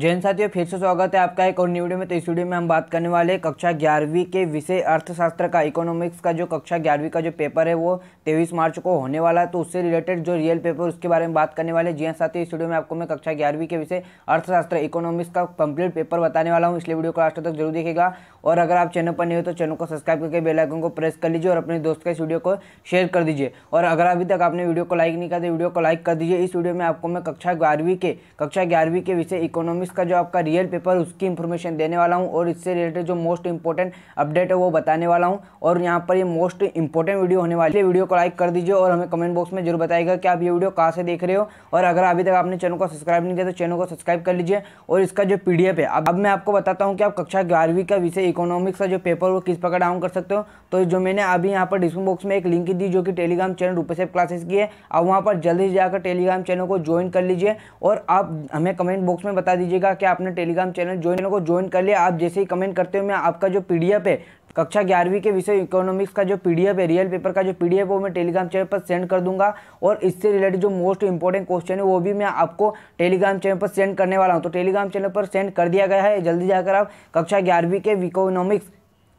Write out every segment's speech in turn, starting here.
जैन साथियों फिर से स्वागत है आपका एक और न्यू वीडियो में तो इस वीडियो में हम बात करने वाले हैं कक्षा ग्यारहवीं के विषय अर्थशास्त्र का इकोनॉमिक्स का जो कक्षा ग्यारहवीं का जो पेपर है वो तेईस मार्च को होने वाला है तो उससे रिलेटेड जो रियल पेपर उसके बारे में बात करने वाले जी हाँ साथियों इस वीडियो में आपको मैं कक्षा ग्यारहवीं के विषय अर्थशास्त्र इकोनॉमिक्स का कंप्लीट पेपर बताने वाला हूँ इसलिए वीडियो को लास्ट तक जरूर देखेगा और अगर आप चैनल पर नहीं हो तो चैनल को सब्सक्राइब करके बेलाइकन को प्रेस कर लीजिए और अपने दोस्त का इस वीडियो को शेयर कर दीजिए और अगर अभी तक आपने वीडियो को लाइक नहीं किया तो वीडियो को लाइक कर दीजिए इस वीडियो में आपको मैं कक्षा ग्यारहवीं के कक्षा ग्यारहवीं के विषय इकोनॉमिक इकोनॉमिक्स का जो आपका रियल पेपर उसकी इंफॉर्मेशन देने वाला हूँ और इससे रिलेटेड जो मोस्ट इंपॉर्टेंट अपडेट है वो बताने वाला हूँ और यहाँ पर ये मोस्ट इंपॉर्टेंट वीडियो होने वाली है वीडियो को लाइक कर दीजिए और हमें कमेंट बॉक्स में जरूर बताएगा कि आप ये वीडियो कहाँ से देख रहे हो और अगर अभी तक आपने चैनल को सब्सक्राइब नहीं किया तो चैनल को सब्सक्राइब कर लीजिए और इसका जो पी है अब मैं आपको बताता हूँ कि आप कक्षा ग्यारहवीं का विषय इकोनॉमिक्स का जो पेपर वो किस प्रकार डाउन कर सकते हो तो जो मैंने अभी यहाँ पर डिस्क्रिप्शन बॉक्स में एक लिंक दी जो कि टेलीग्राम चैनल से क्लासेस की है आप वहाँ पर जल्दी जाकर टेलीग्राम चैनल को ज्वाइन कर लीजिए और आप हमें कमेंट बॉक्स में बता दीजिए कीजिएगा कि आपने टेलीग्राम चैनल ज्वाइन को ज्वाइन कर लिया आप जैसे ही कमेंट करते हो मैं आपका जो पी है कक्षा ग्यारहवीं के विषय इकोनॉमिक्स का जो पीडीएफ है रियल पेपर का जो पीडीएफ है वो मैं टेलीग्राम चैनल पर सेंड कर दूंगा और इससे रिलेटेड जो मोस्ट इंपॉर्टेंट क्वेश्चन है वो भी मैं आपको टेलीग्राम चैनल पर सेंड करने वाला हूँ तो टेलीग्राम चैनल पर सेंड कर दिया गया है जल्दी जाकर आप कक्षा ग्यारहवीं के इकोनॉमिक्स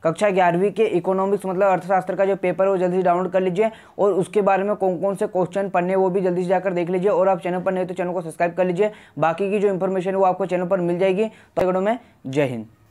कक्षा ग्यारहवीं के इकोनॉमिक्स मतलब अर्थशास्त्र का जो पेपर है वो जल्दी से डाउनलोड कर लीजिए और उसके बारे में कौन कौन से क्वेश्चन पढ़ने वो भी जल्दी से जाकर देख लीजिए और आप चैनल पर नहीं तो चैनल को सब्सक्राइब कर लीजिए बाकी की जो इन्फॉर्मेशन है वो आपको चैनल पर मिल जाएगी तो में जय हिंद